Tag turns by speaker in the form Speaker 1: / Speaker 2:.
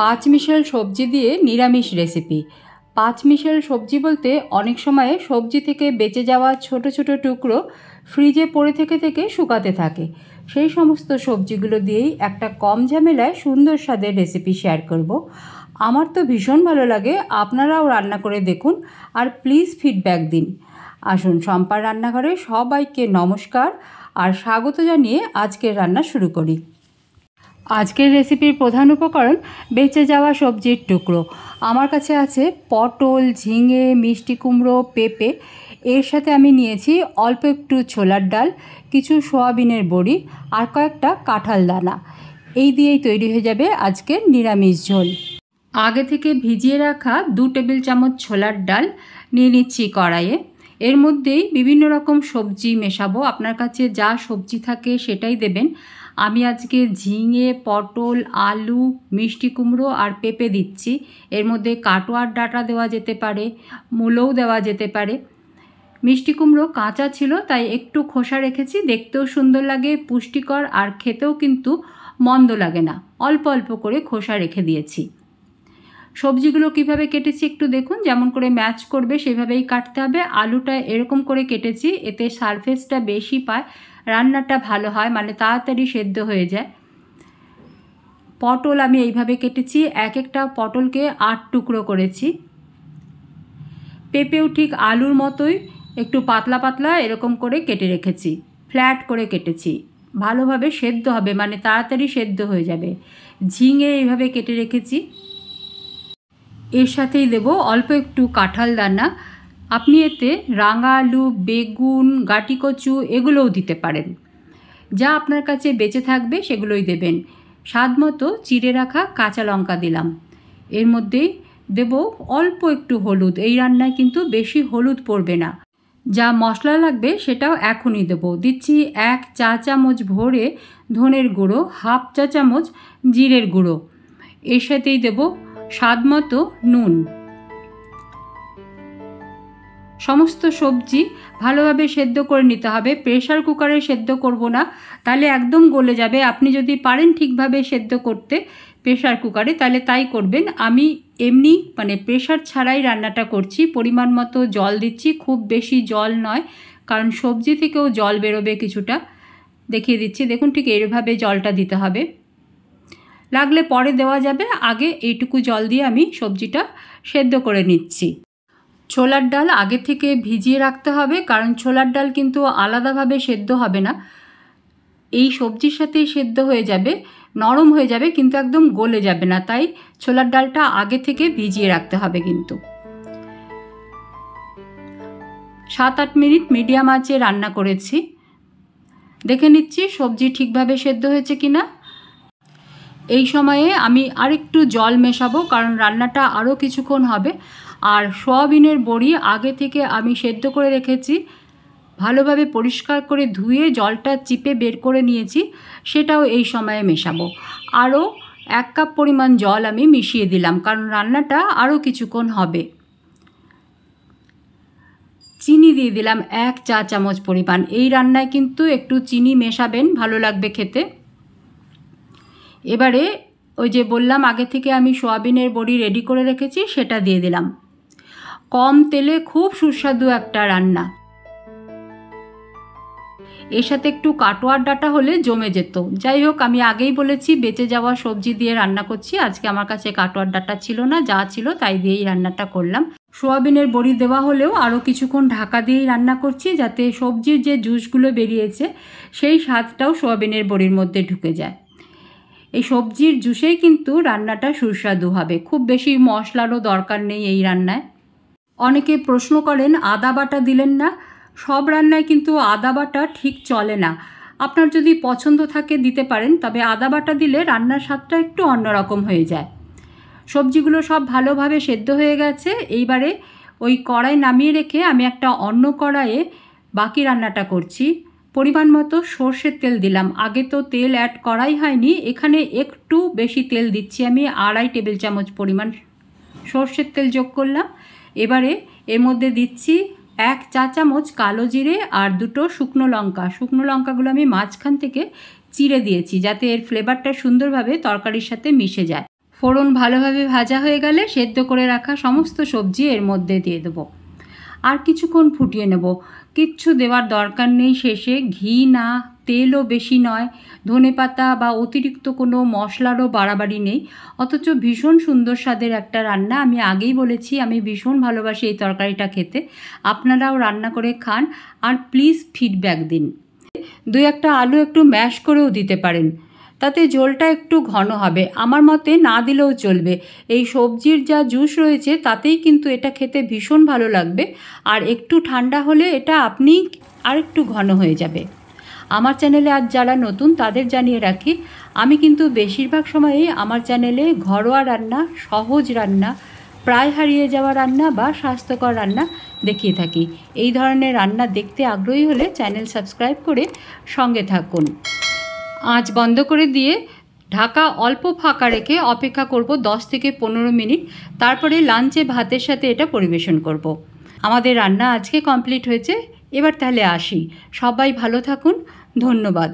Speaker 1: পাঁচ মিশাল সবজি দিয়ে নিরামিষ রেসিপি পাঁচ মিশাল সবজি বলতে অনেক সময় সবজি থেকে বেঁচে যাওয়া ছোট ছোট টুকরো ফ্রিজে পড়ে থেকে থেকে শুকাতে থাকে সেই সমস্ত সবজিগুলো দিয়েই একটা কম ঝামেলায় সুন্দর স্বাদের রেসিপি শেয়ার করব আমার তো ভীষণ ভালো লাগে আপনারাও রান্না করে দেখুন আর প্লিজ ফিডব্যাক দিন আসুন সম্পার রান্নাঘরে সবাইকে নমস্কার আর স্বাগত জানিয়ে আজকের রান্না শুরু করি আজকের রেসিপির প্রধান উপকরণ বেঁচে যাওয়া সবজির টুকরো আমার কাছে আছে পটল ঝিঙে মিষ্টি কুমড়ো পেঁপে এর সাথে আমি নিয়েছি অল্প একটু ছোলার ডাল কিছু সোয়াবিনের বড়ি আর কয়েকটা কাঁঠাল দানা এই দিয়েই তৈরি হয়ে যাবে আজকের নিরামিষ ঝোল আগে থেকে ভিজিয়ে রাখা দু টেবিল চামচ ছোলার ডাল নিয়ে নিচ্ছি কড়াইয়ে এর মধ্যেই বিভিন্ন রকম সবজি মেশাবো আপনার কাছে যা সবজি থাকে সেটাই দেবেন আমি আজকে ঝিঙে পটল আলু মিষ্টি কুমড়ো আর পেঁপে দিচ্ছি এর মধ্যে কাটোয়ার ডাটা দেওয়া যেতে পারে মূলও দেওয়া যেতে পারে মিষ্টি কুমড়ো কাঁচা ছিল তাই একটু খোসা রেখেছি দেখতেও সুন্দর লাগে পুষ্টিকর আর খেতেও কিন্তু মন্দ লাগে না অল্প অল্প করে খোসা রেখে দিয়েছি সবজিগুলো কিভাবে কেটেছি একটু দেখুন যেমন করে ম্যাচ করবে সেভাবেই কাটতে হবে আলুটা এরকম করে কেটেছি এতে সারফেসটা বেশি পায় রান্নাটা ভালো হয় মানে তাড়াতাড়ি সেদ্ধ হয়ে যায় পটল আমি এইভাবে কেটেছি এক একটা পটলকে আট টুকরো করেছি পেঁপেও ঠিক আলুর মতোই একটু পাতলা পাতলা এরকম করে কেটে রেখেছি ফ্ল্যাট করে কেটেছি ভালোভাবে সেদ্ধ হবে মানে তাড়াতাড়ি সেদ্ধ হয়ে যাবে ঝিঙে এইভাবে কেটে রেখেছি এর সাথেই দেব অল্প একটু কাঁঠাল দানা আপনি এতে রাঙা আলু বেগুন গাটি কচু এগুলোও দিতে পারেন যা আপনার কাছে বেঁচে থাকবে সেগুলোই দেবেন স্বাদ মতো চিড়ে রাখা কাঁচা লঙ্কা দিলাম এর মধ্যে দেব অল্প একটু হলুদ এই রান্নায় কিন্তু বেশি হলুদ পড়বে না যা মশলা লাগবে সেটাও এখনই দেব দিচ্ছি এক চা চামচ ভরে ধনের গুঁড়ো হাফ চা চামচ জিরের গুঁড়ো এর সাথেই দেব স্বাদ মতো নুন সমস্ত সবজি ভালোভাবে সেদ্ধ করে নিতে হবে প্রেশার কুকারে সেদ্ধ করব না তাহলে একদম গলে যাবে আপনি যদি পারেন ঠিকভাবে সেদ্ধ করতে প্রেশার কুকারে তাহলে তাই করবেন আমি এমনি মানে প্রেশার ছাড়াই রান্নাটা করছি পরিমাণ মতো জল দিচ্ছি খুব বেশি জল নয় কারণ সবজি থেকেও জল বেরোবে কিছুটা দেখিয়ে দিচ্ছি দেখুন ঠিক এইভাবে জলটা দিতে হবে লাগলে পরে দেওয়া যাবে আগে এইটুকু জল দিয়ে আমি সবজিটা সেদ্ধ করে নিচ্ছি ছোলার ডাল আগে থেকে ভিজিয়ে রাখতে হবে কারণ ছোলার ডাল কিন্তু আলাদাভাবে সেদ্ধ হবে না এই সবজির সাথেই সেদ্ধ হয়ে যাবে নরম হয়ে যাবে কিন্তু একদম গলে যাবে না তাই ছোলার ডালটা আগে থেকে ভিজিয়ে রাখতে হবে কিন্তু সাত আট মিনিট মিডিয়াম আঁচে রান্না করেছি দেখে নিচ্ছি সবজি ঠিকভাবে সেদ্ধ হয়েছে কি না এই সময়ে আমি আরেকটু জল মেশাবো কারণ রান্নাটা আরও কিছুক্ষণ হবে আর সোয়াবিনের বড়ি আগে থেকে আমি সেদ্ধ করে রেখেছি ভালোভাবে পরিষ্কার করে ধুয়ে জলটা চিপে বের করে নিয়েছি সেটাও এই সময়ে মেশাবো আরও এক কাপ পরিমাণ জল আমি মিশিয়ে দিলাম কারণ রান্নাটা আরও কিছুক্ষণ হবে চিনি দিয়ে দিলাম এক চা চামচ পরিমাণ এই রান্নায় কিন্তু একটু চিনি মেশাবেন ভালো লাগবে খেতে এবারে ওই যে বললাম আগে থেকে আমি সোয়াবিনের বড়ি রেডি করে রেখেছি সেটা দিয়ে দিলাম কম তেলে খুব সুস্বাদু একটা রান্না এর সাথে একটু কাটোয়ার ডাটা হলে জমে যেত যাই হোক আমি আগেই বলেছি বেঁচে যাওয়া সবজি দিয়ে রান্না করছি আজকে আমার কাছে কাটোয়ার ডাটা ছিল না যা ছিল তাই দিয়েই রান্নাটা করলাম সোয়াবিনের বড়ি দেওয়া হলেও আরও কিছুক্ষণ ঢাকা দিয়েই রান্না করছি যাতে সবজির যে জুসগুলো বেরিয়েছে সেই স্বাদটাও সোয়াবিনের বড়ির মধ্যে ঢুকে যায় এই সবজির জুসেই কিন্তু রান্নাটা সুস্বাদু হবে খুব বেশি মশলারও দরকার নেই এই রান্নায় অনেকে প্রশ্ন করেন আদা বাটা দিলেন না সব রান্নায় কিন্তু আদা বাটা ঠিক চলে না আপনার যদি পছন্দ থাকে দিতে পারেন তবে আদা বাটা দিলে রান্নার স্বাদটা একটু অন্যরকম হয়ে যায় সবজিগুলো সব ভালোভাবে সেদ্ধ হয়ে গেছে এইবারে ওই কড়াই নামিয়ে রেখে আমি একটা অন্য কড়াইয়ে বাকি রান্নাটা করছি পরিমাণ মতো সর্ষের তেল দিলাম আগে তো তেল অ্যাড করাই হয়নি এখানে একটু বেশি তেল দিচ্ছি আমি আড়াই টেবিল চামচ পরিমাণ সর্ষের তেল যোগ করলাম এবারে এর মধ্যে দিচ্ছি এক চা চামচ কালো জিরে আর দুটো শুকনো লঙ্কা শুকনো লঙ্কাগুলো আমি মাঝখান থেকে চিড়ে দিয়েছি যাতে এর ফ্লেভারটা সুন্দরভাবে তরকারির সাথে মিশে যায় ফোড়ন ভালোভাবে ভাজা হয়ে গেলে সেদ্ধ করে রাখা সমস্ত সবজি এর মধ্যে দিয়ে দেবো আর কিছুক্ষণ ফুটিয়ে নেব কিচ্ছু দেওয়ার দরকার নেই শেষে ঘি না তেলও বেশি নয় ধনে পাতা বা অতিরিক্ত কোনো মশলারও বাড়াবাড়ি নেই অথচ ভীষণ সুন্দর স্বাদের একটা রান্না আমি আগেই বলেছি আমি ভীষণ ভালোবাসি এই তরকারিটা খেতে আপনারাও রান্না করে খান আর প্লিজ ফিডব্যাক দিন দুই একটা আলু একটু ম্যাশ করেও দিতে পারেন তাতে ঝোলটা একটু ঘন হবে আমার মতে না দিলেও চলবে এই সবজির যা জুস রয়েছে তাতেই কিন্তু এটা খেতে ভীষণ ভালো লাগবে আর একটু ঠান্ডা হলে এটা আপনি আর একটু ঘন হয়ে যাবে আমার চ্যানেলে আজ যারা নতুন তাদের জানিয়ে রাখি আমি কিন্তু বেশিরভাগ সময়েই আমার চ্যানেলে ঘরোয়া রান্না সহজ রান্না প্রায় হারিয়ে যাওয়া রান্না বা স্বাস্থ্যকর রান্না দেখিয়ে থাকি এই ধরনের রান্না দেখতে আগ্রহী হলে চ্যানেল সাবস্ক্রাইব করে সঙ্গে থাকুন আজ বন্ধ করে দিয়ে ঢাকা অল্প ফাঁকা রেখে অপেক্ষা করব দশ থেকে পনেরো মিনিট তারপরে লাঞ্চে ভাতের সাথে এটা পরিবেশন করব। আমাদের রান্না আজকে কমপ্লিট হয়েছে এবার তাহলে আসি সবাই ভালো থাকুন ধন্যবাদ